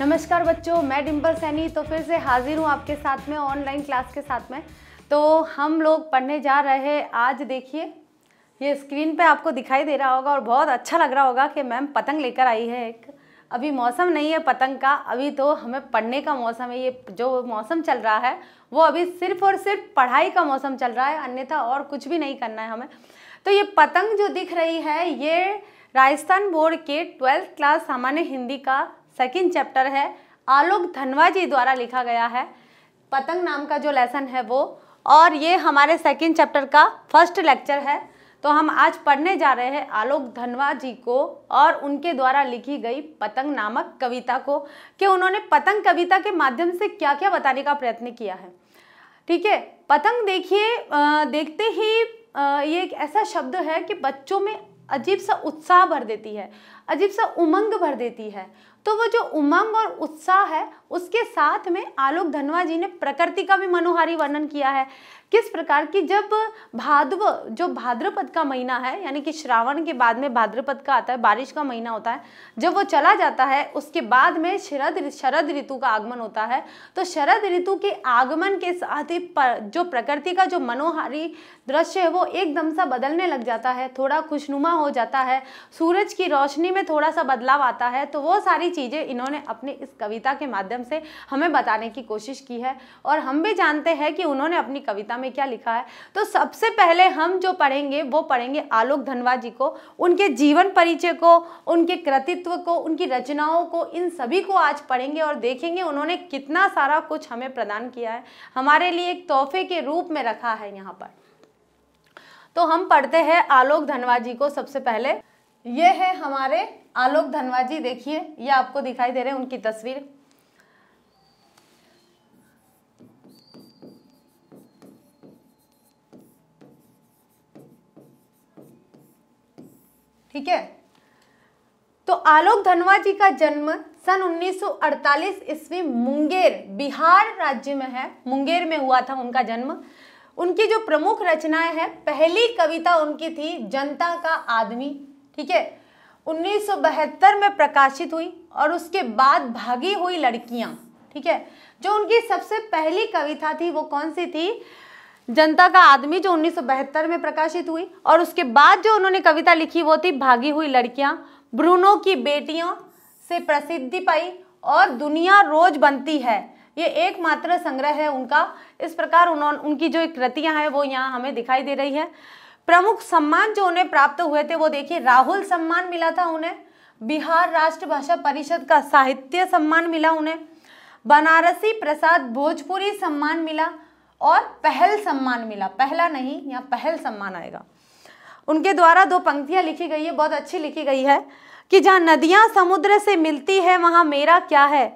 नमस्कार बच्चों मैं डिम्पल सैनी तो फिर से हाजिर हूँ आपके साथ में ऑनलाइन क्लास के साथ में तो हम लोग पढ़ने जा रहे हैं आज देखिए ये स्क्रीन पे आपको दिखाई दे रहा होगा और बहुत अच्छा लग रहा होगा कि मैम पतंग लेकर आई है एक अभी मौसम नहीं है पतंग का अभी तो हमें पढ़ने का मौसम है ये जो मौसम चल रहा है वो अभी सिर्फ और सिर्फ पढ़ाई का मौसम चल रहा है अन्यथा और कुछ भी नहीं करना है हमें तो ये पतंग जो दिख रही है ये राजस्थान बोर्ड के ट्वेल्थ क्लास सामान्य हिंदी का सेकेंड चैप्टर है आलोक धनवा जी द्वारा लिखा गया है पतंग नाम का जो लेसन है वो और ये हमारे सेकेंड चैप्टर का फर्स्ट लेक्चर है तो हम आज पढ़ने जा रहे हैं आलोक धनवा जी को और उनके द्वारा लिखी गई पतंग नामक कविता को कि उन्होंने पतंग कविता के माध्यम से क्या क्या बताने का प्रयत्न किया है ठीक है पतंग देखिए देखते ही आ, ये एक ऐसा शब्द है कि बच्चों में अजीब सा उत्साह भर देती है अजीब सा उमंग भर देती है तो वो जो उमंग और उत्साह है उसके साथ में आलोक धनवा जी ने प्रकृति का भी मनोहारी वर्णन किया है किस प्रकार की जब भादव जो भाद्रपद का महीना है यानी कि श्रावण के बाद में भाद्रपद का आता है बारिश का महीना होता है जब वो चला जाता है उसके बाद में शरद शरद ऋतु का आगमन होता है तो शरद ऋतु के आगमन के साथ ही जो प्रकृति का जो मनोहारी दृश्य है वो एकदम सा बदलने लग जाता है थोड़ा खुशनुमा हो जाता है सूरज की रोशनी में थोड़ा सा बदलाव आता है तो वो सारी चीज़ें इन्होंने अपने इस कविता के माध्यम माध्यम से हमें बताने की कोशिश की है और हम भी जानते हैं कि उन्होंने अपनी कविता में क्या लिखा है तो सबसे पहले हम जो पढ़ेंगे वो पढ़ेंगे आलोक धनवा जी को उनके जीवन परिचय को उनके कृतित्व को उनकी रचनाओं को इन सभी को आज पढ़ेंगे और देखेंगे उन्होंने कितना सारा कुछ हमें प्रदान किया है हमारे लिए एक तोहफे के रूप में रखा है यहाँ पर तो हम पढ़ते हैं आलोक धनवा जी को सबसे पहले ये है हमारे आलोक धनवा जी देखिए ये आपको दिखाई दे रहे हैं उनकी तस्वीर ठीक है तो आलोक धनवा जी का जन्म सन 1948 ईस्वी मुंगेर बिहार राज्य में है मुंगेर में हुआ था उनका जन्म उनकी जो प्रमुख रचनाएं हैं पहली कविता उनकी थी जनता का आदमी ठीक है उन्नीस में प्रकाशित हुई और उसके बाद भागी हुई लड़कियां ठीक है जो उनकी सबसे पहली कविता थी वो कौन सी थी जनता का आदमी जो उन्नीस में प्रकाशित हुई और उसके बाद जो उन्होंने कविता लिखी वो थी भागी हुई लड़कियां ब्रूनो की बेटियों से प्रसिद्धि पाई और दुनिया रोज बनती है ये एकमात्र संग्रह है उनका इस प्रकार उन्होंने उनकी जो कृतियां हैं वो यहाँ हमें दिखाई दे रही है प्रमुख सम्मान जो उन्हें प्राप्त हुए थे वो देखिए राहुल सम्मान मिला था उन्हें बिहार राष्ट्रभाषा परिषद का साहित्य सम्मान मिला उन्हें बनारसी प्रसाद भोजपुरी सम्मान मिला और पहल सम्मान मिला पहला नहीं यहाँ पहल सम्मान आएगा उनके द्वारा दो पंक्तियाँ लिखी गई है बहुत अच्छी लिखी गई है कि जहाँ नदियाँ समुद्र से मिलती है वहाँ मेरा क्या है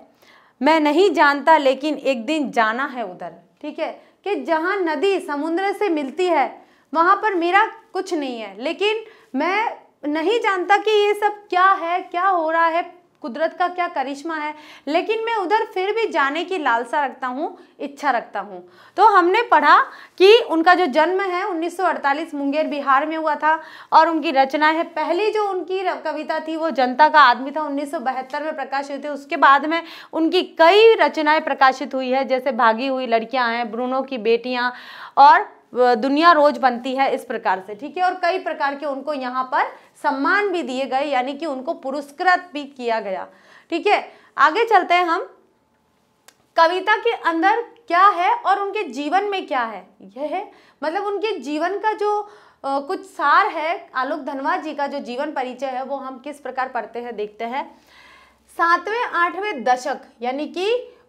मैं नहीं जानता लेकिन एक दिन जाना है उधर ठीक है कि जहाँ नदी समुद्र से मिलती है वहाँ पर मेरा कुछ नहीं है लेकिन मैं नहीं जानता कि ये सब क्या है क्या हो रहा है कुदरत का क्या करिश्मा है लेकिन मैं उधर फिर भी जाने की लालसा रखता हूँ इच्छा रखता हूँ तो हमने पढ़ा कि उनका जो जन्म है 1948 मुंगेर बिहार में हुआ था और उनकी रचना है पहली जो उनकी कविता थी वो जनता का आदमी था 1972 में प्रकाशित हुई थी उसके बाद में उनकी कई रचनाएं प्रकाशित हुई है जैसे भागी हुई लड़कियाँ हैं ब्रूनों की बेटियाँ और दुनिया रोज बनती है इस प्रकार से ठीक है और कई प्रकार के उनको यहाँ पर सम्मान भी दिए गए यानी कि उनको पुरस्कृत भी किया गया ठीक है आगे चलते हैं हम कविता के अंदर क्या है और उनके जीवन में क्या है यह है मतलब उनके जीवन का जो आ, कुछ सार है आलोक धनवा जी का जो जीवन परिचय है वो हम किस प्रकार पढ़ते हैं देखते हैं सातवें आठवें दशक यानी कि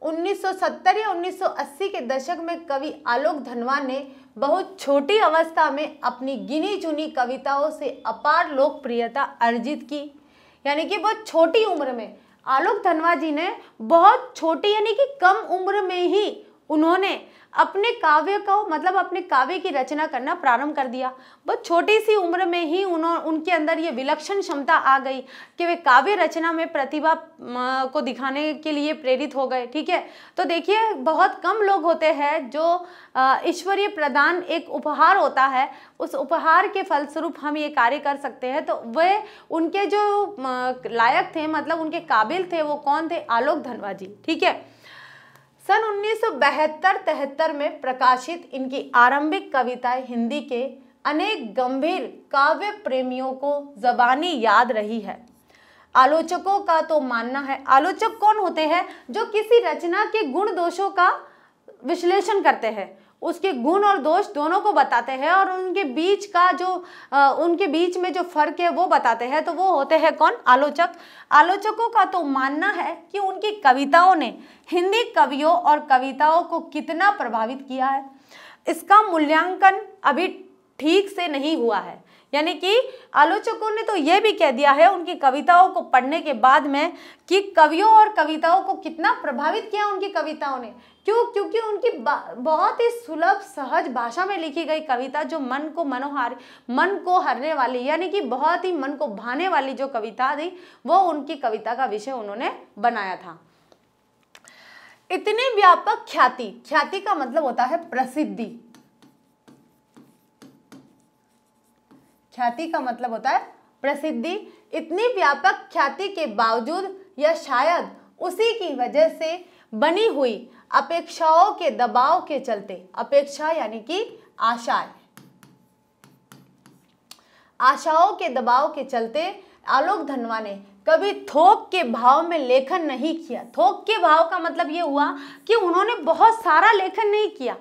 1970 या 1980 के दशक में कवि आलोक धनवा ने बहुत छोटी अवस्था में अपनी गिनी चुनी कविताओं से अपार लोकप्रियता अर्जित की यानी कि बहुत छोटी उम्र में आलोक धनवा जी ने बहुत छोटी यानी कि कम उम्र में ही उन्होंने अपने काव्य को मतलब अपने काव्य की रचना करना प्रारंभ कर दिया बहुत छोटी सी उम्र में ही उन्होंने उनके अंदर ये विलक्षण क्षमता आ गई कि वे काव्य रचना में प्रतिभा को दिखाने के लिए प्रेरित हो गए ठीक है तो देखिए बहुत कम लोग होते हैं जो ईश्वरीय प्रदान एक उपहार होता है उस उपहार के फलस्वरूप हम ये कार्य कर सकते हैं तो वे उनके जो लायक थे मतलब उनके काबिल थे वो कौन थे आलोक धनवा जी ठीक है सन 1972-73 में प्रकाशित इनकी आरंभिक कविताएं हिंदी के अनेक गंभीर काव्य प्रेमियों को जबानी याद रही है आलोचकों का तो मानना है आलोचक कौन होते हैं जो किसी रचना के गुण दोषों का विश्लेषण करते हैं उसके गुण और दोष दोनों को बताते हैं और उनके बीच का जो आ, उनके बीच में जो फर्क है वो बताते हैं तो वो होते हैं कौन आलोचक आलोचकों का तो मानना है कि उनकी कविताओं ने हिंदी कवियों और कविताओं को कितना प्रभावित किया है इसका मूल्यांकन अभी ठीक से नहीं हुआ है यानी कि आलोचकों ने तो यह भी कह दिया है उनकी कविताओं को पढ़ने के बाद में कि कवियों और कविताओं को कितना प्रभावित किया उनकी कविताओं ने क्यों क्योंकि उनकी बहुत ही सुलभ सहज भाषा में लिखी गई कविता जो मन को मनोहार मन को हरने वाली यानी कि बहुत ही मन को भाने वाली जो कविता थी वो उनकी कविता का विषय उन्होंने बनाया था इतनी व्यापक ख्याति ख्याति का मतलब होता है प्रसिद्धि ख्याति का मतलब होता है प्रसिद्धि इतनी व्यापक ख्याति के बावजूद या शायद उसी की वजह से बनी हुई अपेक्षाओं के दबाव के चलते अपेक्षा यानी कि आशाएं आशाओं के दबाव के चलते आलोक धनवा ने कभी थोक के भाव में लेखन नहीं किया थोक के भाव का मतलब ये हुआ कि उन्होंने बहुत सारा लेखन नहीं किया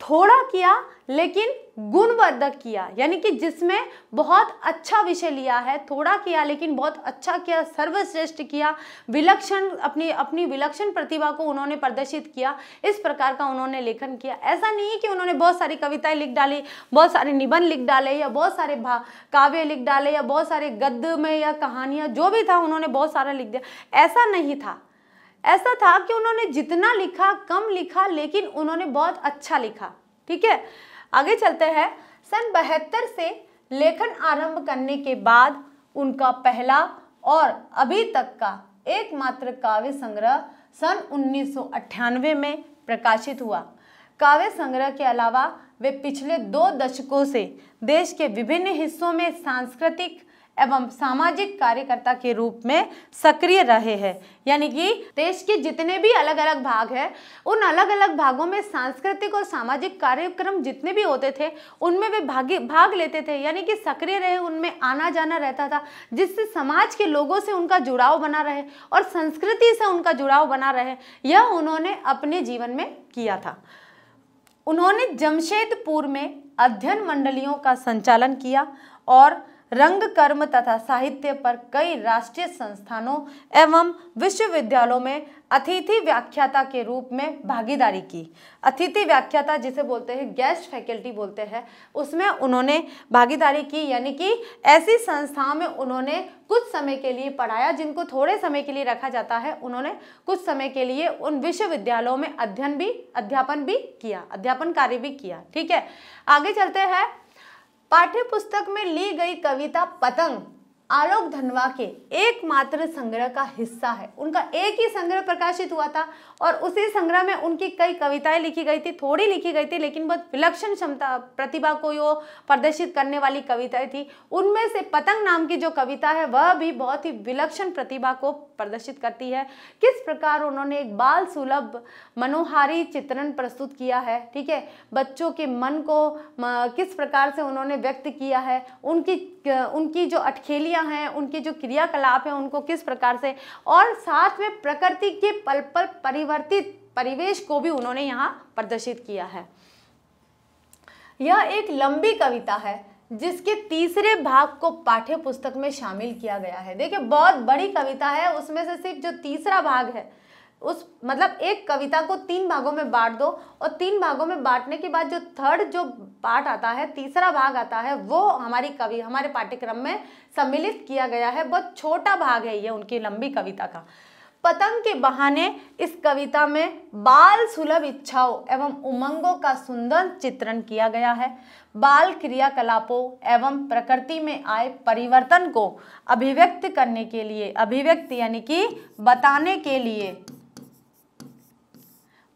थोड़ा किया लेकिन गुणवर्धक किया यानी कि जिसमें बहुत अच्छा विषय लिया है थोड़ा किया लेकिन बहुत अच्छा किया सर्वश्रेष्ठ किया विलक्षण अपनी अपनी विलक्षण प्रतिभा को उन्होंने प्रदर्शित किया इस प्रकार का उन्होंने लेखन किया ऐसा नहीं है कि उन्होंने बहुत सारी कविताएं लिख डाली बहुत सारे निबंध लिख डाले या बहुत सारे काव्य लिख डाले या बहुत सारे गद्य में या कहानियाँ जो भी था उन्होंने बहुत सारा लिख दिया ऐसा नहीं था ऐसा था कि उन्होंने जितना लिखा कम लिखा लेकिन उन्होंने बहुत अच्छा लिखा ठीक है आगे चलते हैं सन बहत्तर से लेखन आरंभ करने के बाद उनका पहला और अभी तक का एकमात्र काव्य संग्रह सन उन्नीस में प्रकाशित हुआ काव्य संग्रह के अलावा वे पिछले दो दशकों से देश के विभिन्न हिस्सों में सांस्कृतिक एवं सामाजिक कार्यकर्ता के रूप में सक्रिय रहे हैं यानी कि देश के जितने भी अलग अलग भाग हैं उन अलग अलग भागों में सांस्कृतिक और सामाजिक कार्यक्रम जितने भी होते थे उनमें वे भाग भाग लेते थे यानी कि सक्रिय रहे उनमें आना जाना रहता था जिससे समाज के लोगों से उनका जुड़ाव बना रहे और संस्कृति से उनका जुड़ाव बना रहे यह उन्होंने अपने जीवन में किया था उन्होंने जमशेदपुर में अध्ययन मंडलियों का संचालन किया और रंग कर्म तथा साहित्य पर कई राष्ट्रीय संस्थानों एवं विश्वविद्यालयों में अतिथि व्याख्याता के रूप में भागीदारी की अतिथि व्याख्याता जिसे बोलते हैं गेस्ट फैकल्टी बोलते हैं उसमें उन्होंने भागीदारी की यानी कि ऐसी संस्थाओं में उन्होंने कुछ समय के लिए पढ़ाया जिनको थोड़े समय के लिए रखा जाता है उन्होंने कुछ समय के लिए उन विश्वविद्यालयों में अध्ययन भी अध्यापन भी किया अध्यापन कार्य भी किया ठीक है आगे चलते हैं पाठ्य पुस्तक में ली गई कविता पतंग आलोक धनवा के एकमात्र संग्रह का हिस्सा है उनका एक ही संग्रह प्रकाशित हुआ था और उसी संग्रह में उनकी कई कविताएं लिखी गई थी थोड़ी लिखी गई थी लेकिन बहुत विलक्षण क्षमता प्रतिभा को वो प्रदर्शित करने वाली कविताएं थी उनमें से पतंग नाम की जो कविता है वह भी बहुत ही विलक्षण प्रतिभा को प्रदर्शित करती है किस प्रकार उन्होंने एक बाल सुलभ मनोहारी चित्रण प्रस्तुत किया है ठीक है बच्चों के मन को किस प्रकार से उन्होंने व्यक्त किया है उनकी उनकी जो अटखेलियाँ हैं उनके जो क्रियाकलाप हैं उनको किस प्रकार से और साथ में प्रकृति के पल पल परिवर्तित परिवेश को भी उन्होंने यहाँ प्रदर्शित किया है यह एक लंबी कविता है जिसके तीसरे भाग को पाठ्य पुस्तक में शामिल किया गया है देखिए बहुत बड़ी कविता है उसमें से सिर्फ जो तीसरा भाग है उस मतलब एक कविता को तीन भागों में बांट दो और तीन भागों में बांटने के बाद जो थर्ड जो पार्ट आता है तीसरा भाग आता है वो हमारी कवि हमारे पाठ्यक्रम में सम्मिलित किया गया है बहुत छोटा भाग है ये उनकी लंबी कविता का पतंग के बहाने इस कविता में बाल सुलभ इच्छाओं एवं उमंगों का सुंदर चित्रण किया गया है बाल क्रियाकलापों एवं प्रकृति में आए परिवर्तन को अभिव्यक्त करने के लिए अभिव्यक्त यानी कि बताने के लिए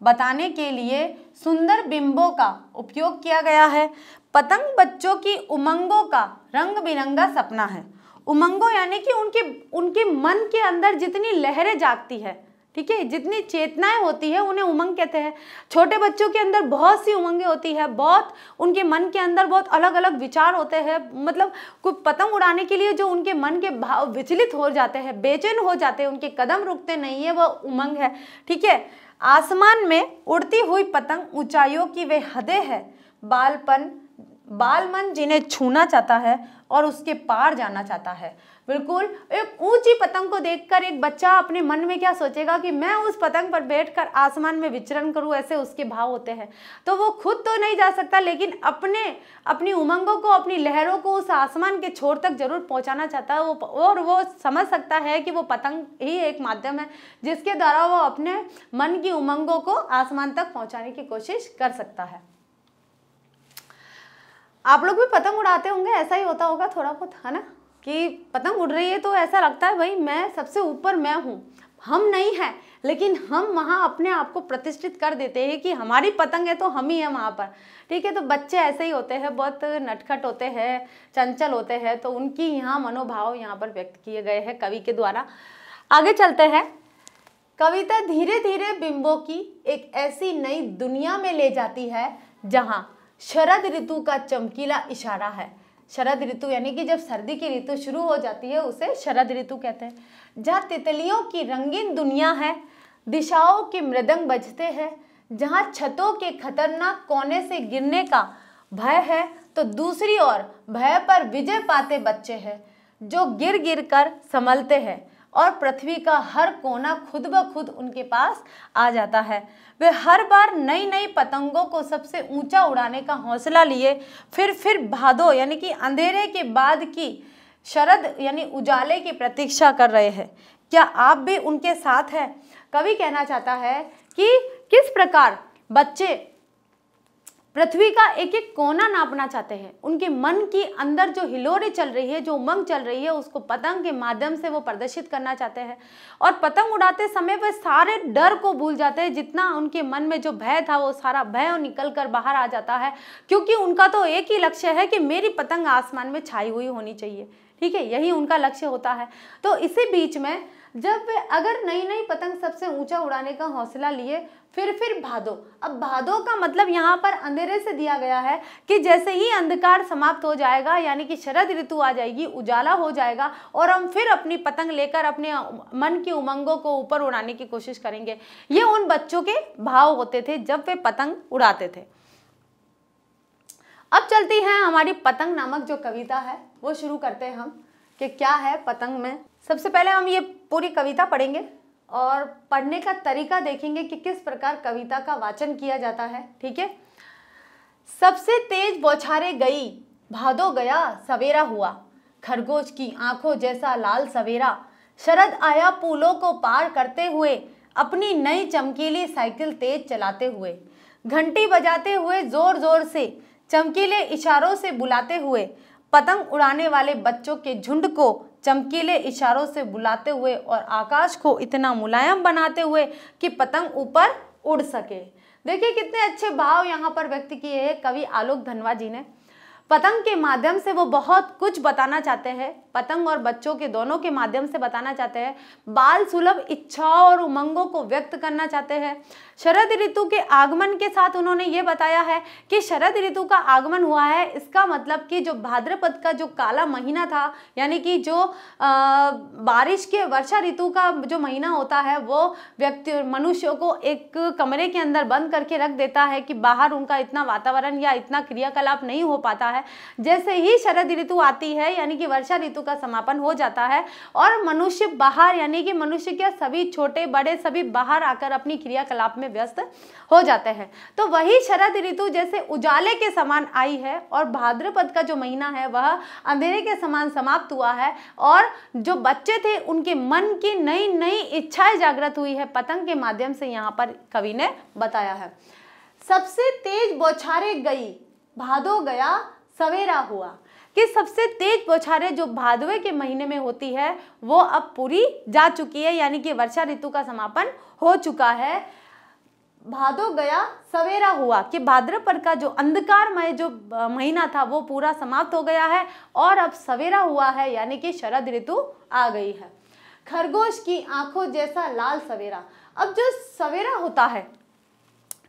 बताने के लिए सुंदर बिंबों का उपयोग किया गया है पतंग बच्चों की उमंगों का रंग बिरंगा सपना है उमंगों यानी कि उनके उनके मन के अंदर जितनी लहरें जागती है ठीक है जितनी चेतनाएं होती है उन्हें उमंग कहते हैं छोटे बच्चों के अंदर बहुत सी उमंगें होती है बहुत उनके मन के अंदर बहुत अलग अलग विचार होते हैं मतलब कोई पतंग उड़ाने के लिए जो उनके मन के भाव विचलित हो जाते हैं बेचैन हो जाते हैं उनके कदम रुकते नहीं है वह उमंग है ठीक है आसमान में उड़ती हुई पतंग ऊंचाइयों की वे हदें है बालपन बालमन जिन्हें छूना चाहता है और उसके पार जाना चाहता है बिल्कुल एक ऊंची पतंग को देखकर एक बच्चा अपने मन में क्या सोचेगा कि मैं उस पतंग पर बैठकर आसमान में विचरण करूं ऐसे उसके भाव होते हैं तो वो खुद तो नहीं जा सकता लेकिन अपने अपनी उमंगों को अपनी लहरों को उस आसमान के छोर तक जरूर पहुंचाना चाहता है वो और वो समझ सकता है कि वो पतंग ही एक माध्यम है जिसके द्वारा वो अपने मन की उमंगों को आसमान तक पहुँचाने की कोशिश कर सकता है आप लोग भी पतंग उड़ाते होंगे ऐसा ही होता होगा थोड़ा बहुत है ना कि पतंग उड़ रही है तो ऐसा लगता है भाई मैं सबसे ऊपर मैं हूँ हम नहीं हैं लेकिन हम वहाँ अपने आप को प्रतिष्ठित कर देते हैं कि हमारी पतंग है तो हम ही हैं वहाँ पर ठीक है तो बच्चे ऐसे ही होते हैं बहुत नटखट होते हैं चंचल होते हैं तो उनकी यहाँ मनोभाव यहाँ पर व्यक्त किए गए हैं कवि के द्वारा आगे चलते हैं कविता धीरे धीरे बिंबों की एक ऐसी नई दुनिया में ले जाती है जहाँ शरद ऋतु का चमकीला इशारा है शरद ऋतु यानी कि जब सर्दी की ऋतु शुरू हो जाती है उसे शरद ऋतु कहते हैं जहाँ तितलियों की रंगीन दुनिया है दिशाओं के मृदंग बजते हैं जहाँ छतों के खतरनाक कोने से गिरने का भय है तो दूसरी ओर भय पर विजय पाते बच्चे हैं जो गिर गिर कर संभलते हैं और पृथ्वी का हर कोना खुद ब खुद उनके पास आ जाता है वे हर बार नई नई पतंगों को सबसे ऊंचा उड़ाने का हौसला लिए फिर फिर भादो यानी कि अंधेरे के बाद की शरद यानी उजाले की प्रतीक्षा कर रहे हैं क्या आप भी उनके साथ हैं कवि कहना चाहता है कि किस प्रकार बच्चे पृथ्वी का एक एक कोना नापना चाहते हैं उनके मन की अंदर जो हिलोरे चल रही है जो उमंग चल रही है उसको पतंग के माध्यम से वो प्रदर्शित करना चाहते हैं और पतंग उड़ाते समय वे सारे डर को भूल जाते हैं जितना उनके मन में जो भय था वो सारा भय निकल कर बाहर आ जाता है क्योंकि उनका तो एक ही लक्ष्य है कि मेरी पतंग आसमान में छाई हुई होनी चाहिए ठीक है यही उनका लक्ष्य होता है तो इसी बीच में जब अगर नई नई पतंग सबसे ऊंचा उड़ाने का हौसला लिए फिर फिर भादो अब भादो का मतलब यहाँ पर अंधेरे से दिया गया है कि जैसे ही अंधकार समाप्त हो जाएगा यानी कि शरद ऋतु आ जाएगी उजाला हो जाएगा और हम फिर अपनी पतंग लेकर अपने मन की उमंगों को ऊपर उड़ाने की कोशिश करेंगे ये उन बच्चों के भाव होते थे जब वे पतंग उड़ाते थे अब चलती है हमारी पतंग नामक जो कविता है वो शुरू करते हैं हम कि क्या है पतंग में सबसे पहले हम ये पूरी कविता पढ़ेंगे और पढ़ने का तरीका देखेंगे कि किस प्रकार कविता का वाचन किया जाता है ठीक है सबसे तेज बौछारे गई भादो गया सवेरा हुआ खरगोश की आंखों जैसा लाल सवेरा शरद आया पुलों को पार करते हुए अपनी नई चमकीली साइकिल तेज चलाते हुए घंटी बजाते हुए जोर जोर से चमकीले इशारों से बुलाते हुए पतंग उड़ाने वाले बच्चों के झुंड को चमकीले इशारों से बुलाते हुए और आकाश को इतना मुलायम बनाते हुए कि पतंग ऊपर उड़ सके देखिए कितने अच्छे भाव यहाँ पर व्यक्त किए हैं कवि आलोक धनवा जी ने पतंग के माध्यम से वो बहुत कुछ बताना चाहते हैं पतंग और बच्चों के दोनों के माध्यम से बताना चाहते हैं बाल सुलभ इच्छाओं और उमंगों को व्यक्त करना चाहते हैं शरद ऋतु के आगमन के साथ उन्होंने ये बताया है कि शरद ऋतु का आगमन हुआ है इसका मतलब कि जो भाद्रपद का जो काला महीना था यानी कि जो आ, बारिश के वर्षा ऋतु का जो महीना होता है वो व्यक्ति मनुष्यों को एक कमरे के अंदर बंद करके रख देता है कि बाहर उनका इतना वातावरण या इतना क्रियाकलाप नहीं हो पाता है जैसे ही शरद ऋतु आती है यानी कि वर्षा ऋतु का समापन हो जाता है और मनुष्य बाहर यानी कि मनुष्य के सभी छोटे बड़े सभी बाहर आकर अपनी क्रियाकलाप में व्यस्त हो जाते हैं तो वही शरद ऋतु जैसे उजाले के समान आई है और भाद्रपद का जो महीना है वह अंधेरे के समान समाप्त हुआ है और जो बच्चे थे उनके मन की नई नई इच्छाएं जागृत हुई है पतंग के माध्यम से यहाँ पर कवि ने बताया है सबसे तेज बौछारे गई भादो गया सवेरा हुआ कि सबसे तेज बौछारे जो भादवे के महीने में होती है वो अब पूरी जा चुकी है यानी कि वर्षा ऋतु का समापन हो चुका है भादो गया सवेरा हुआ कि भाद्रपद का जो अंधकारमय जो महीना था वो पूरा समाप्त हो गया है और अब सवेरा हुआ है यानी कि शरद ऋतु आ गई है खरगोश की आंखों जैसा लाल सवेरा अब जो सवेरा होता है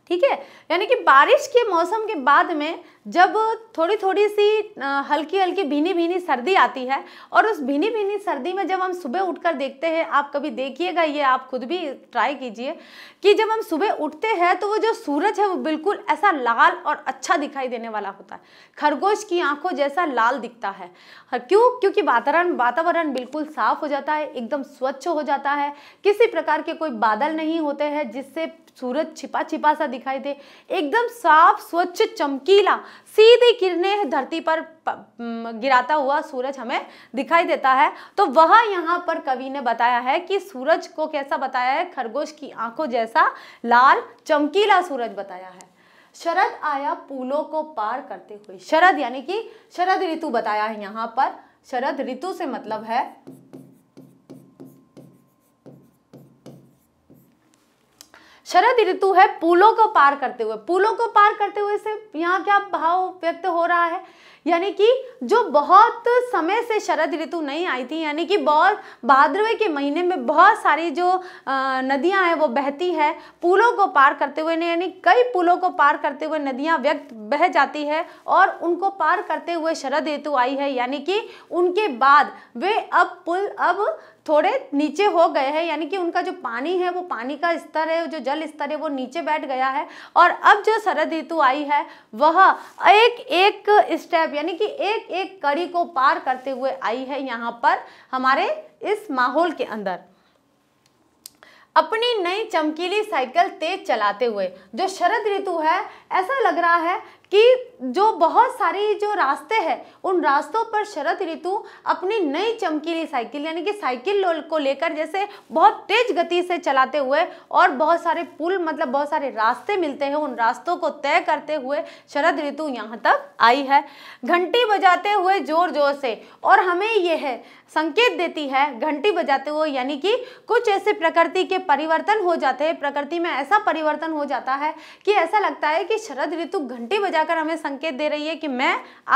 ठीक है यानी कि बारिश के मौसम के बाद में जब थोड़ी थोड़ी सी हल्की हल्की भीनी भीनी सर्दी आती है और उस भीनी भीनी सर्दी में जब हम सुबह उठकर देखते हैं आप कभी देखिएगा ये आप खुद भी ट्राई कीजिए कि जब हम सुबह उठते हैं तो वो जो सूरज है वो बिल्कुल ऐसा लाल और अच्छा दिखाई देने वाला होता है खरगोश की आंखों जैसा लाल दिखता है हाँ, क्यों क्योंकि वातावरण वातावरण बिल्कुल साफ हो जाता है एकदम स्वच्छ हो जाता है किसी प्रकार के कोई बादल नहीं होते हैं जिससे सूरज छिपा छिपा सा दिखाई दे एकदम साफ स्वच्छ चमकीला सीधी किरणें धरती पर गिराता हुआ सूरज हमें दिखाई देता है तो वह यहाँ पर कवि ने बताया है कि सूरज को कैसा बताया है खरगोश की आंखों जैसा लाल चमकीला सूरज बताया है शरद आया पुलों को पार करते हुए शरद यानी कि शरद ऋतु बताया है यहाँ पर शरद ऋतु से मतलब है शरद ऋतु है पुलों को पार करते हुए पुलों को पार करते हुए से यहाँ क्या भाव व्यक्त हो रहा है यानी कि जो बहुत समय से शरद ऋतु नहीं आई थी यानी कि बहुत भाद्रवे के महीने में बहुत सारी जो नदियां हैं वो बहती है पुलों को पार करते हुए यानी कई पुलों को पार करते हुए नदियां व्यक्त बह जाती है और उनको पार करते हुए शरद ऋतु आई है यानी कि उनके बाद वे अब पुल अब थोड़े नीचे हो गए हैं यानी कि उनका जो पानी है वो पानी का स्तर है जो जल स्तर है वो नीचे बैठ गया है और अब जो शरद ऋतु आई है वह एक एक स्टेप यानी कि एक एक कड़ी को पार करते हुए आई है यहाँ पर हमारे इस माहौल के अंदर अपनी नई चमकीली साइकिल तेज चलाते हुए जो शरद ऋतु है ऐसा लग रहा है कि जो बहुत सारे जो रास्ते हैं उन रास्तों पर शरद ऋतु अपनी नई चमकीली साइकिल यानी कि साइकिल को लेकर जैसे बहुत तेज गति से चलाते हुए और बहुत सारे पुल मतलब बहुत सारे रास्ते मिलते हैं उन रास्तों को तय करते हुए शरद ऋतु यहाँ तक आई है घंटी बजाते हुए जोर जोर से और हमें यह संकेत देती है घंटी बजाते हुए यानी कि कुछ ऐसे प्रकृति के परिवर्तन हो जाते हैं प्रकृति में ऐसा परिवर्तन हो जाता है कि ऐसा लगता है कि शरद ऋतु घंटी जाकर हमें संकेत दे रही है कि मैं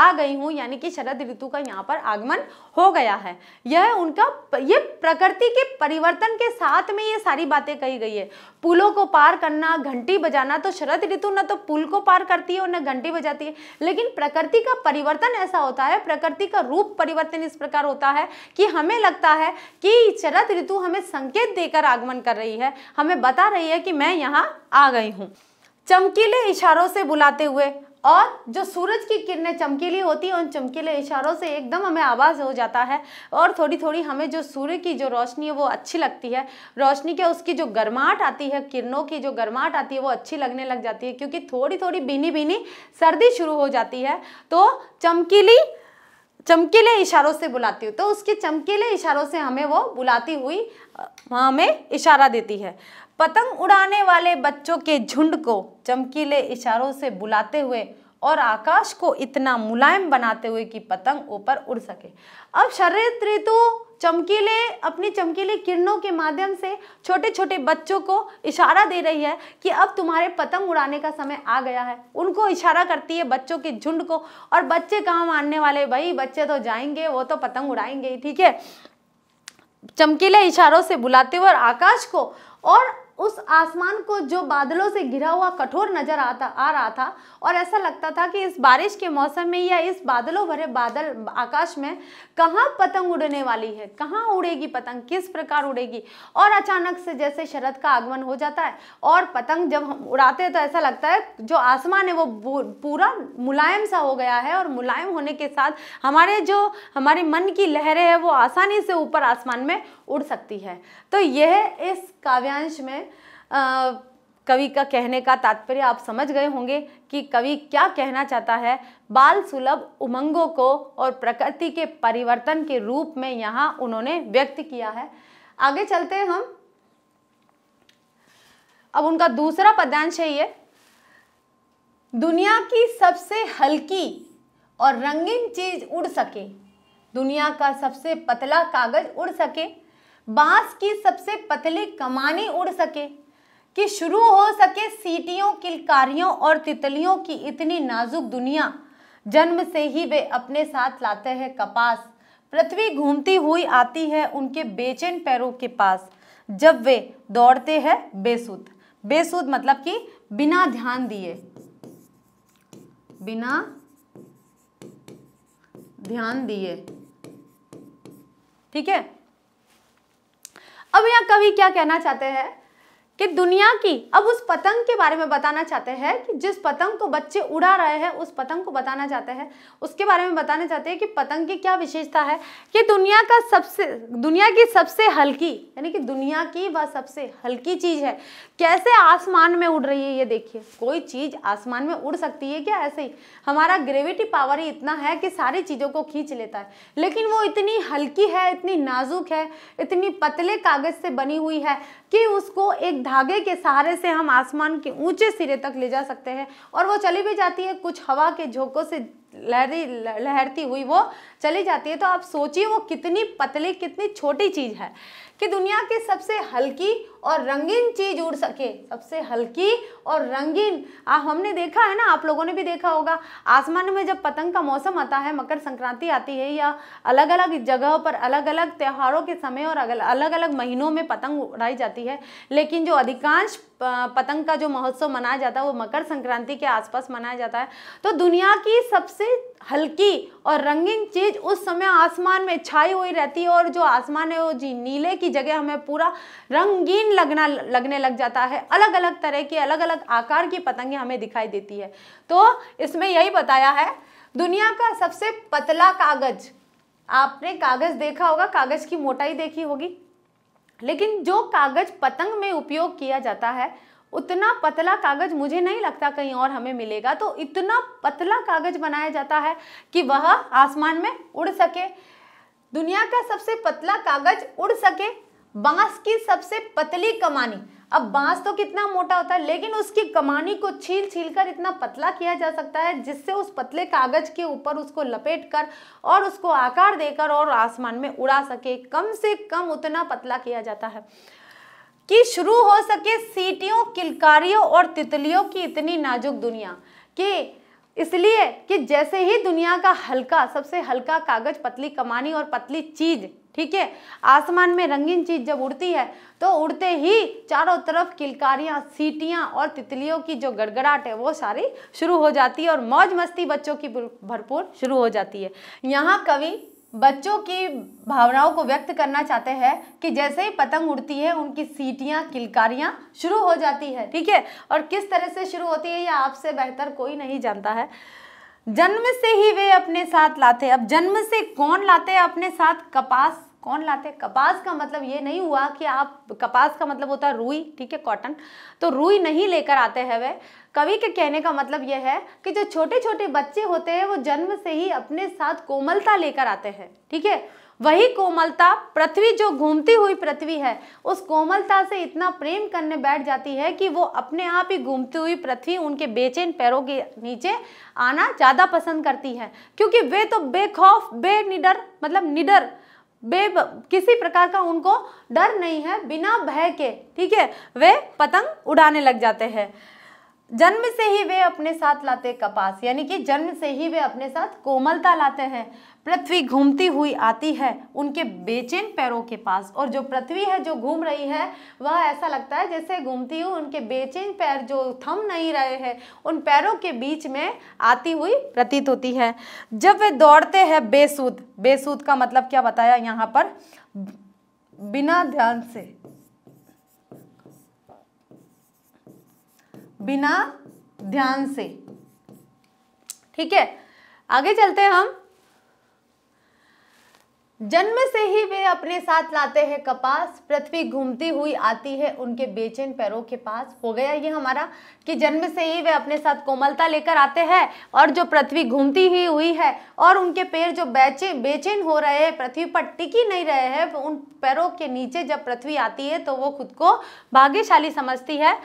आ गई हूँ यानी कि शरद ऋतु का यहाँ पर आगमन हो गया है यह उनका ये प्रकृति के परिवर्तन के साथ में ये सारी बातें कही गई है पुलों को पार करना घंटी बजाना तो शरद ऋतु न तो पुल को पार करती है और न घंटी बजाती है लेकिन प्रकृति का परिवर्तन ऐसा होता है प्रकृति का रूप परिवर्तन इस प्रकार होता है कि हमें लगता है कि शरद ऋतु हमें संकेत देकर आगमन कर रही है हमें बता रही है कि मैं यहाँ आ गई हूँ चमकीले इशारों से बुलाते हुए और जो सूरज की किरणें चमकीली होती हैं उन चमकीले इशारों से एकदम हमें आवाज़ हो जाता है और थोड़ी थोड़ी हमें जो सूर्य की जो रोशनी है वो अच्छी लगती है रोशनी के उसकी जो गर्माहट आती है किरणों की जो गर्माहट आती है वो अच्छी लगने लग जाती है क्योंकि थोड़ी थोड़ी बीनी बीनी सर्दी शुरू हो जाती है तो चमकीली चमकीले इशारों से बुलाती हूँ तो उसके चमकीले इशारों से हमें वो बुलाती हुई हमें इशारा देती है पतंग उड़ाने वाले बच्चों के झुंड को चमकीले इशारों से बुलाते हुए और आकाश को इतना मुलायम बनाते हुए कि पतंग ऊपर उड़ सके अब शरद ऋतु चमकीले अपनी चमकीले किरणों के माध्यम से छोटे छोटे बच्चों को इशारा दे रही है कि अब तुम्हारे पतंग उड़ाने का समय आ गया है उनको इशारा करती है बच्चों के झुंड को और बच्चे कहाँ मानने वाले भाई बच्चे तो जाएंगे वो तो पतंग उड़ाएंगे ठीक है चमकीले इशारों से बुलाते हुए और आकाश को और उस आसमान को जो बादलों से घिरा हुआ कठोर नजर आता आ रहा था और ऐसा लगता था कि इस बारिश के मौसम में या इस बादलों भरे बादल आकाश में कहाँ पतंग उड़ने वाली है कहाँ उड़ेगी पतंग किस प्रकार उड़ेगी और अचानक से जैसे शरद का आगमन हो जाता है और पतंग जब हम उड़ाते हैं तो ऐसा लगता है जो आसमान है वो पूरा मुलायम सा हो गया है और मुलायम होने के साथ हमारे जो हमारे मन की लहरें हैं वो आसानी से ऊपर आसमान में उड़ सकती है तो यह इस काव्यांश में कवि का कहने का तात्पर्य आप समझ गए होंगे कि कवि क्या कहना चाहता है बाल सुलभ उमंगों को और प्रकृति के परिवर्तन के रूप में यहाँ उन्होंने व्यक्त किया है आगे चलते हैं हम अब उनका दूसरा पद्यांश है ये दुनिया की सबसे हल्की और रंगीन चीज उड़ सके दुनिया का सबसे पतला कागज उड़ सके बांस की सबसे पतली कमानी उड़ सके कि शुरू हो सके सीटियों किलकारियों और तितलियों की इतनी नाजुक दुनिया जन्म से ही वे अपने साथ लाते हैं कपास पृथ्वी घूमती हुई आती है उनके बेचैन पैरों के पास जब वे दौड़ते हैं बेसुद बेसुद मतलब कि बिना ध्यान दिए बिना ध्यान दिए ठीक है अब यहाँ कवि क्या कहना चाहते हैं कि दुनिया की अब उस पतंग के बारे में बताना चाहते हैं कि जिस पतंग को बच्चे उड़ा रहे हैं उस पतंग को बताना चाहते हैं उसके बारे में बताना चाहते हैं कि पतंग की क्या विशेषता है कि दुनिया का सबसे दुनिया की सबसे हल्की यानी कि दुनिया की वह सबसे हल्की चीज़ है कैसे आसमान में उड़ रही है ये देखिए कोई चीज़ आसमान में उड़ सकती है क्या ऐसे ही हमारा ग्रेविटी पावर ही इतना है कि सारी चीज़ों को खींच लेता है लेकिन वो इतनी हल्की है इतनी नाजुक है इतनी पतले कागज़ से बनी हुई है कि उसको एक धागे के सहारे से हम आसमान के ऊंचे सिरे तक ले जा सकते हैं और वो चली भी जाती है कुछ हवा के झोंकों से लहरी लहरती हुई वो चली जाती है तो आप सोचिए वो कितनी पतली कितनी छोटी चीज़ है कि दुनिया की सबसे हल्की और रंगीन चीज उड़ सके सबसे हल्की और रंगीन आ, हमने देखा है ना आप लोगों ने भी देखा होगा आसमान में जब पतंग का मौसम आता है मकर संक्रांति आती है या अलग अलग जगह पर अलग अलग त्योहारों के समय और अलग अलग महीनों में पतंग उड़ाई जाती है लेकिन जो अधिकांश पतंग का जो महोत्सव मनाया जाता है वो मकर संक्रांति के आसपास मनाया जाता है तो दुनिया की सबसे हल्की और रंगीन चीज उस समय आसमान में छाई हुई रहती है और जो आसमान है वो जी नीले की जगह हमें पूरा रंगीन सीन लगना लगने लग जाता है अलग अलग तरह की अलग अलग आकार की पतंगे हमें दिखाई देती है तो इसमें यही बताया है दुनिया का सबसे पतला कागज आपने कागज देखा होगा कागज की मोटाई देखी होगी लेकिन जो कागज पतंग में उपयोग किया जाता है उतना पतला कागज मुझे नहीं लगता कहीं और हमें मिलेगा तो इतना पतला कागज बनाया जाता है कि वह आसमान में उड़ सके दुनिया का सबसे पतला कागज उड़ सके बांस की सबसे पतली कमानी अब बांस तो कितना मोटा होता है लेकिन उसकी कमानी को छील छील कर इतना पतला किया जा सकता है जिससे उस पतले कागज के ऊपर उसको लपेट कर और उसको आकार देकर और आसमान में उड़ा सके कम से कम उतना पतला किया जाता है कि शुरू हो सके सीटियों किलकारियों और तितलियों की इतनी नाजुक दुनिया कि इसलिए कि जैसे ही दुनिया का हल्का सबसे हल्का कागज पतली कमानी और पतली चीज ठीक है आसमान में रंगीन चीज जब उड़ती है तो उड़ते ही चारों तरफ किलकारियाँ सीटियाँ और तितलियों की जो गड़गड़ाहट है वो सारी शुरू हो जाती है और मौज मस्ती बच्चों की भरपूर शुरू हो जाती है यहाँ कवि बच्चों की भावनाओं को व्यक्त करना चाहते हैं कि जैसे ही पतंग उड़ती है उनकी सीटियाँ किलकारियाँ शुरू हो जाती है ठीक है और किस तरह से शुरू होती है यह आपसे बेहतर कोई नहीं जानता है जन्म से ही वे अपने साथ लाते अब जन्म से कौन लाते हैं अपने साथ कपास कौन लाते हैं कपास का मतलब ये नहीं हुआ कि आप कपास का मतलब होता है रुई ठीक है कॉटन तो रुई नहीं लेकर आते हैं वे कवि के कहने का मतलब यह है कि जो छोटे छोटे बच्चे होते हैं वो जन्म से ही अपने साथ कोमलता लेकर आते हैं ठीक है वही कोमलता पृथ्वी जो घूमती हुई पृथ्वी है उस कोमलता से इतना प्रेम करने बैठ जाती है कि वो अपने आप ही घूमती हुई पृथ्वी उनके बेचैन पैरों के नीचे आना ज़्यादा पसंद करती है क्योंकि वे तो बेखौफ बेनिडर मतलब निडर बे किसी प्रकार का उनको डर नहीं है बिना भय के ठीक है वे पतंग उड़ाने लग जाते हैं जन्म से ही वे अपने साथ लाते कपास यानी कि जन्म से ही वे अपने साथ कोमलता लाते हैं पृथ्वी घूमती हुई आती है उनके बेचैन पैरों के पास और जो पृथ्वी है जो घूम रही है वह ऐसा लगता है जैसे घूमती हुई उनके बेचैन पैर जो थम नहीं रहे हैं उन पैरों के बीच में आती हुई प्रतीत होती है जब वे दौड़ते हैं बेसूद बेसूद का मतलब क्या बताया यहाँ पर बिना ध्यान से बिना ध्यान से ठीक है आगे चलते हैं हम जन्म से ही वे अपने साथ लाते हैं कपास पृथ्वी घूमती हुई आती है उनके बेचैन पैरों के पास हो गया ये हमारा कि जन्म से ही वे अपने साथ कोमलता लेकर आते हैं और जो पृथ्वी घूमती ही हुई है और उनके पैर जो बेचे बेचैन हो रहे हैं पृथ्वी पर टिकी नहीं रहे हैं उन पैरों के नीचे जब पृथ्वी आती है तो वो खुद को भाग्यशाली समझती है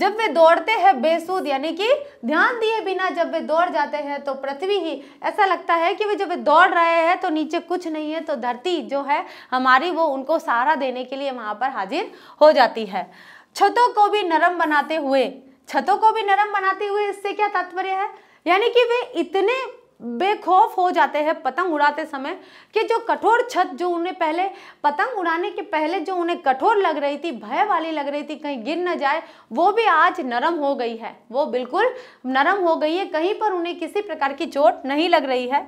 जब वे दौड़ते हैं बेसुध यानी कि ध्यान दिए बिना जब वे दौड़ जाते हैं तो पृथ्वी ही ऐसा लगता है कि वे जब वे दौड़ रहे हैं तो नीचे कुछ नहीं है तो धरती जो है हमारी वो उनको सहारा देने के लिए वहाँ पर हाजिर हो जाती है छतों को भी नरम बनाते हुए छतों को भी नरम बनाते हुए इससे क्या तात्पर्य है यानी कि वे इतने बेखौफ हो जाते हैं पतंग उड़ाते समय कि जो कठोर छत जो उन्हें पहले पतंग उड़ाने के पहले जो उन्हें कठोर लग रही थी भय वाली लग रही थी कहीं गिर ना जाए वो भी आज नरम हो गई है वो बिल्कुल नरम हो गई है कहीं पर उन्हें किसी प्रकार की चोट नहीं लग रही है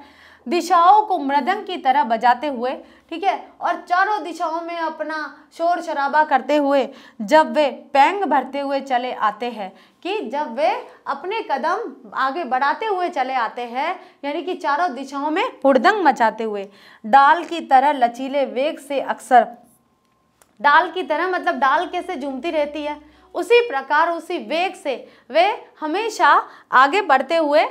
दिशाओं को मृदंग की तरह बजाते हुए ठीक है और चारों दिशाओं में अपना शोर शराबा करते हुए जब वे पैंग भरते हुए चले आते हैं कि जब वे अपने कदम आगे बढ़ाते हुए चले आते हैं यानी कि चारों दिशाओं में हुड़दंग मचाते हुए डाल की तरह लचीले वेग से अक्सर डाल की तरह मतलब डाल कैसे झूमती रहती है उसी प्रकार उसी वेग से वे हमेशा आगे बढ़ते हुए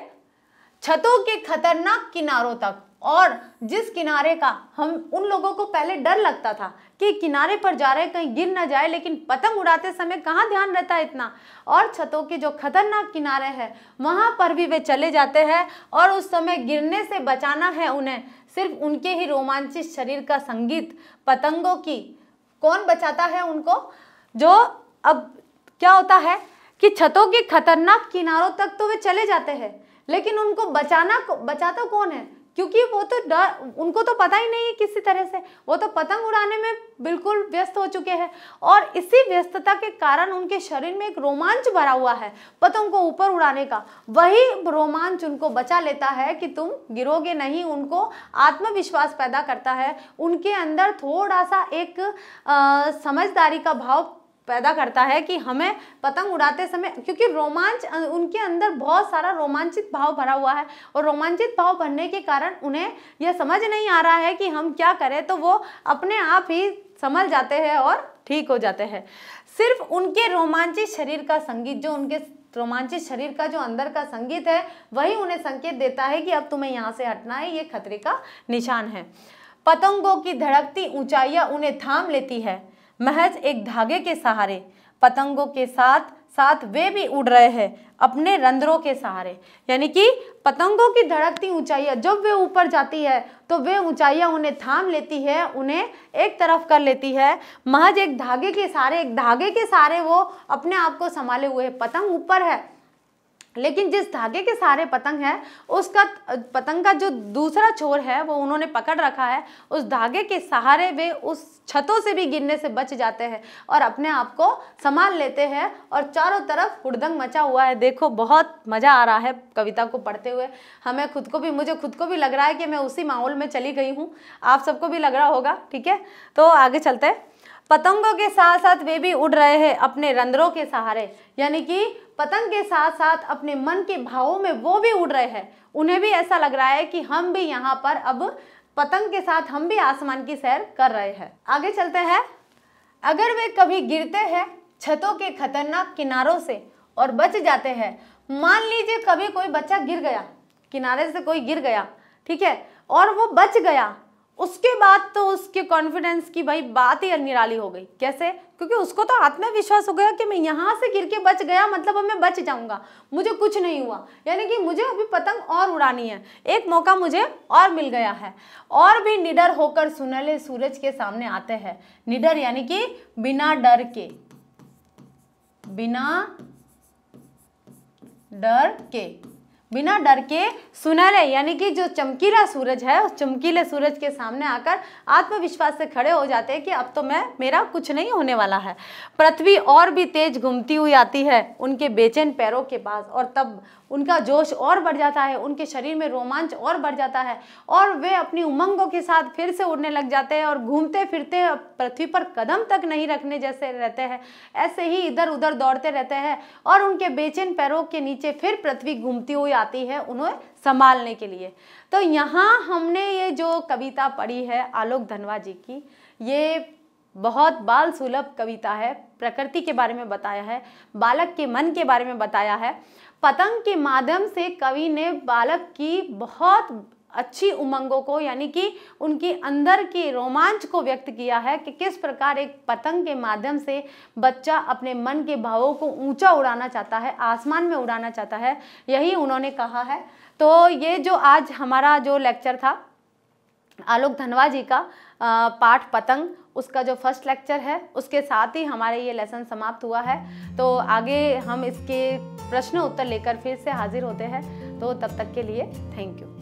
छतों के खतरनाक किनारों तक और जिस किनारे का हम उन लोगों को पहले डर लगता था कि किनारे पर जा रहे कहीं गिर ना जाए लेकिन पतंग उड़ाते समय कहाँ ध्यान रहता है इतना और छतों के जो खतरनाक किनारे हैं वहाँ पर भी वे चले जाते हैं और उस समय गिरने से बचाना है उन्हें सिर्फ उनके ही रोमांचित शरीर का संगीत पतंगों की कौन बचाता है उनको जो अब क्या होता है कि छतों के खतरनाक किनारों तक तो वे चले जाते हैं लेकिन उनको बचाना बचाता कौन है क्योंकि वो तो डर उनको तो पता ही नहीं है किसी तरह से वो तो पतंग उड़ाने में बिल्कुल व्यस्त हो चुके हैं और इसी व्यस्तता के कारण उनके शरीर में एक रोमांच भरा हुआ है पतंग को ऊपर उड़ाने का वही रोमांच उनको बचा लेता है कि तुम गिरोगे नहीं उनको आत्मविश्वास पैदा करता है उनके अंदर थोड़ा सा एक आ, समझदारी का भाव पैदा करता है कि हमें पतंग उड़ाते समय क्योंकि रोमांच उनके अंदर बहुत सारा रोमांचित भाव भरा हुआ है और रोमांचित भाव भरने के कारण उन्हें यह समझ नहीं आ रहा है कि हम क्या करें तो वो अपने आप ही संभल जाते हैं और ठीक हो जाते हैं सिर्फ उनके रोमांचित शरीर का संगीत जो उनके रोमांचित शरीर का जो अंदर का संगीत है वही उन्हें संकेत देता है कि अब तुम्हें यहाँ से हटना है ये खतरे का निशान है पतंगों की धड़कती ऊंचाइयाँ उन्हें थाम लेती है महज एक धागे के सहारे पतंगों के साथ साथ वे भी उड़ रहे हैं अपने रंध्रों के सहारे यानी कि पतंगों की धड़कती ऊंचाइयाँ जब वे ऊपर जाती है तो वे ऊंचाइयाँ उन्हें थाम लेती है उन्हें एक तरफ कर लेती है महज एक धागे के सहारे एक धागे के सहारे वो अपने आप को संभाले हुए है पतंग ऊपर है लेकिन जिस धागे के सहारे पतंग है उसका पतंग का जो दूसरा छोर है वो उन्होंने पकड़ रखा है उस धागे के सहारे वे उस छतों से भी गिरने से बच जाते हैं और अपने आप को संभाल लेते हैं और चारों तरफ हुड़दंग मचा हुआ है देखो बहुत मज़ा आ रहा है कविता को पढ़ते हुए हमें खुद को भी मुझे खुद को भी लग रहा है कि मैं उसी माहौल में चली गई हूँ आप सबको भी लग रहा होगा ठीक है तो आगे चलते हैं पतंगों के साथ साथ वे भी उड़ रहे हैं अपने रंध्रों के सहारे यानी कि पतंग के साथ साथ अपने मन के भावों में वो भी उड़ रहे हैं उन्हें भी ऐसा लग रहा है कि हम भी यहाँ पर अब पतंग के साथ हम भी आसमान की सैर कर रहे हैं आगे चलते हैं अगर वे कभी गिरते हैं छतों के खतरनाक किनारों से और बच जाते हैं मान लीजिए कभी कोई बच्चा गिर गया किनारे से कोई गिर गया ठीक है और वो बच गया उसके बाद तो उसके कॉन्फिडेंस की भाई बात ही निराली हो गई कैसे क्योंकि उसको तो आत्मविश्वास हो गया कि मैं यहाँ से गिर के बच गया मतलब अब मैं बच जाऊँगा मुझे कुछ नहीं हुआ यानी कि मुझे अभी पतंग और उड़ानी है एक मौका मुझे और मिल गया है और भी निडर होकर सुनहले सूरज के सामने आते हैं निडर यानी कि बिना डर के बिना डर के बिना डर के सुनहरे यानी कि जो चमकीला सूरज है उस चमकीले सूरज के सामने आकर आत्मविश्वास से खड़े हो जाते हैं कि अब तो मैं मेरा कुछ नहीं होने वाला है पृथ्वी और भी तेज घूमती हुई आती है उनके बेचैन पैरों के पास और तब उनका जोश और बढ़ जाता है उनके शरीर में रोमांच और बढ़ जाता है और वे अपनी उमंगों के साथ फिर से उड़ने लग जाते हैं और घूमते फिरते पृथ्वी पर कदम तक नहीं रखने जैसे रहते हैं ऐसे ही इधर उधर दौड़ते रहते हैं और उनके बेचैन पैरों के नीचे फिर पृथ्वी घूमती हुई आती है उन्हें संभालने के लिए तो यहाँ हमने ये जो कविता पढ़ी है आलोक धनवा जी की ये बहुत बाल सुलभ कविता है प्रकृति के बारे में बताया है बालक के मन के बारे में बताया है पतंग के माध्यम से कवि ने बालक की बहुत अच्छी उमंगों को यानी कि उनके अंदर के रोमांच को व्यक्त किया है कि किस प्रकार एक पतंग के माध्यम से बच्चा अपने मन के भावों को ऊंचा उड़ाना चाहता है आसमान में उड़ाना चाहता है यही उन्होंने कहा है तो ये जो आज हमारा जो लेक्चर था आलोक धनवा जी का पाठ पतंग उसका जो फर्स्ट लेक्चर है उसके साथ ही हमारे ये लेसन समाप्त हुआ है तो आगे हम इसके प्रश्न उत्तर लेकर फिर से हाजिर होते हैं तो तब तक के लिए थैंक यू